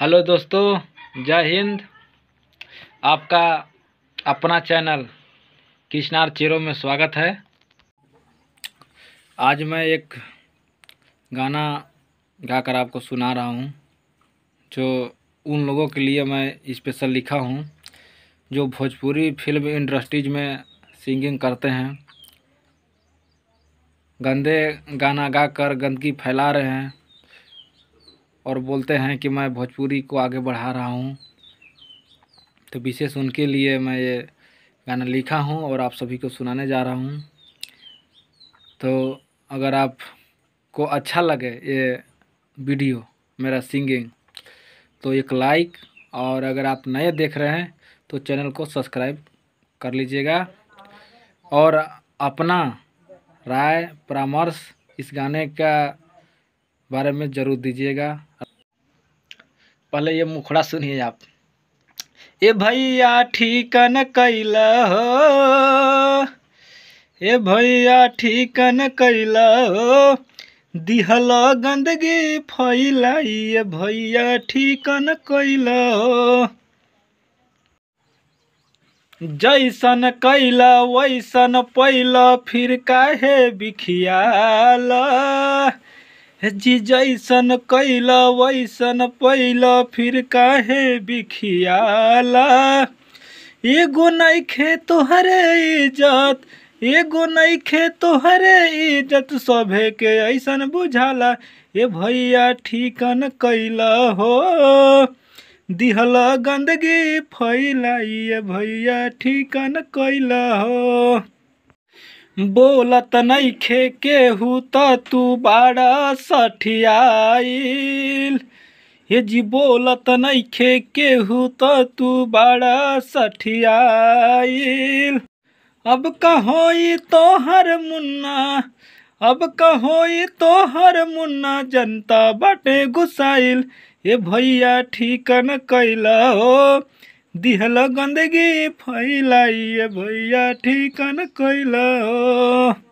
hello दोस्तों जय हिंद आपका अपना चैनल कृष्णार चेरो में स्वागत है आज मैं एक गाना गाकर आपको सुना रहा हूँ जो उन लोगों के लिए मैं स्पेशल लिखा हूँ जो भोजपुरी फिल्म इंडस्ट्रीज में सिंगिंग करते हैं गंदे गाना गाकर गंदगी फैला रहे हैं और बोलते हैं कि मैं भोजपुरी को आगे बढ़ा रहा हूँ तो विशेष उनके लिए मैं ये गाना लिखा हूँ और आप सभी को सुनाने जा रहा हूँ तो अगर आप को अच्छा लगे ये वीडियो मेरा सिंगिंग तो एक लाइक और अगर आप नए देख रहे हैं तो चैनल को सब्सक्राइब कर लीजिएगा और अपना राय परामर्श इस गाने का बारे में ज़रूर दीजिएगा पहले ये मुखड़ा सुनिए आप ए भैया ठीकन कैल हो ए भैया ठीकन कैल हो दिहल गंदगी फैलाइए भैया ठीकन कैल हो जैसन कैल वैसन पैल फिर काहे बिखियाल जी जैसन कैला वैसन पैला फिर काहे बिखियाला एगो खे तोहरे इज्जत एगो खे तोहरे इज्जत सभे के ऐसन बुझाला ए भैया ठीकन कैला हो दिहल गंदगी फैलाई भैया ठीकन कैला हो बोलत खे केहू त तू बड़ा सठियाइल हे जी बोलत खे केहू त तू बड़ा सठियाइल अब कहो तोहर मुन्ना अब कहो तोहर मुन्ना जनता बाटे गुसाइल हे भैया ठीकन कैला हो दिहल गन्दगी फैलाइए भैया ठिकन कैल हो